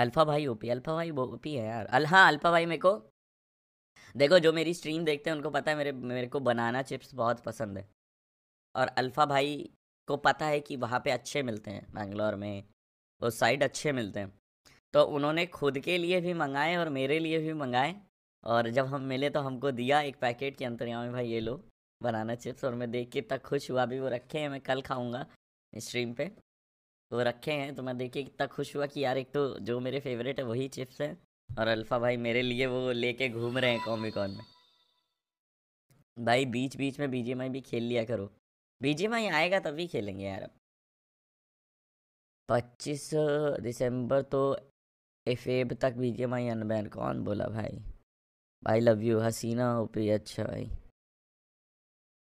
alpha भाई OP alpha भाई OP है यार अल हाँ अल्फ़ा भाई मेरे को देखो जो मेरी स्ट्रीम देखते हैं उनको पता है मेरे मेरे को बनाना चिप्स बहुत पसंद है और अल्फ़ा भाई को पता है कि वहाँ पे अच्छे मिलते हैं बैंगलोर में उस साइड अच्छे मिलते हैं तो उन्होंने खुद के लिए भी मंगाए और मेरे लिए भी मंगाए और जब हम मिले तो हमको दिया एक पैकेट के अंतरिया में भाई ये लो बनाना चिप्स और मैं देख के इतना खुश हुआ भी वो रखे हैं मैं कल खाऊंगा स्ट्रीम पे तो रखे हैं तो मैं देखिए कितना खुश हुआ कि यार एक तो जो मेरे फेवरेट है वही चिप्स हैं और अल्फ़ा भाई मेरे लिए वो लेके घूम रहे हैं कॉमिकॉन में भाई बीच बीच में बीजीएमआई भी खेल लिया करो बीजीएमआई आएगा तभी खेलेंगे यार पच्चीस दिसंबर तो एफेब तक माई अनबैन कौन बोला भाई भाई लव यू हसीना ओपी अच्छा भाई